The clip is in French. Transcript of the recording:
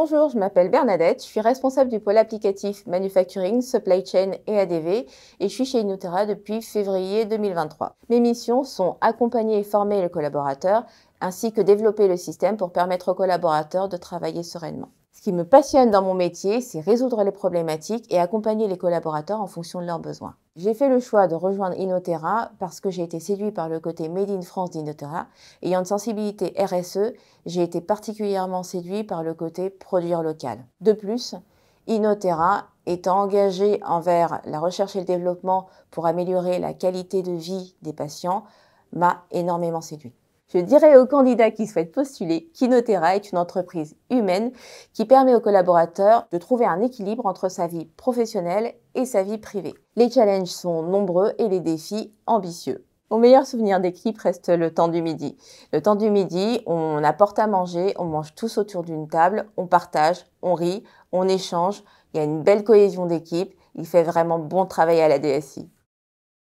Bonjour, je m'appelle Bernadette, je suis responsable du pôle applicatif Manufacturing, Supply Chain et ADV et je suis chez Inutera depuis février 2023. Mes missions sont accompagner et former le collaborateur, ainsi que développer le système pour permettre aux collaborateurs de travailler sereinement. Ce qui me passionne dans mon métier, c'est résoudre les problématiques et accompagner les collaborateurs en fonction de leurs besoins. J'ai fait le choix de rejoindre Inotera parce que j'ai été séduit par le côté Made in France d'Inotera. Ayant une sensibilité RSE, j'ai été particulièrement séduit par le côté produire local. De plus, Inotera étant engagé envers la recherche et le développement pour améliorer la qualité de vie des patients m'a énormément séduit je dirais aux candidats qui souhaitent postuler qu'Inotera est une entreprise humaine qui permet aux collaborateurs de trouver un équilibre entre sa vie professionnelle et sa vie privée. Les challenges sont nombreux et les défis ambitieux. Mon meilleur souvenir d'équipe reste le temps du midi. Le temps du midi, on apporte à manger, on mange tous autour d'une table, on partage, on rit, on échange, il y a une belle cohésion d'équipe, il fait vraiment bon travail à la DSI.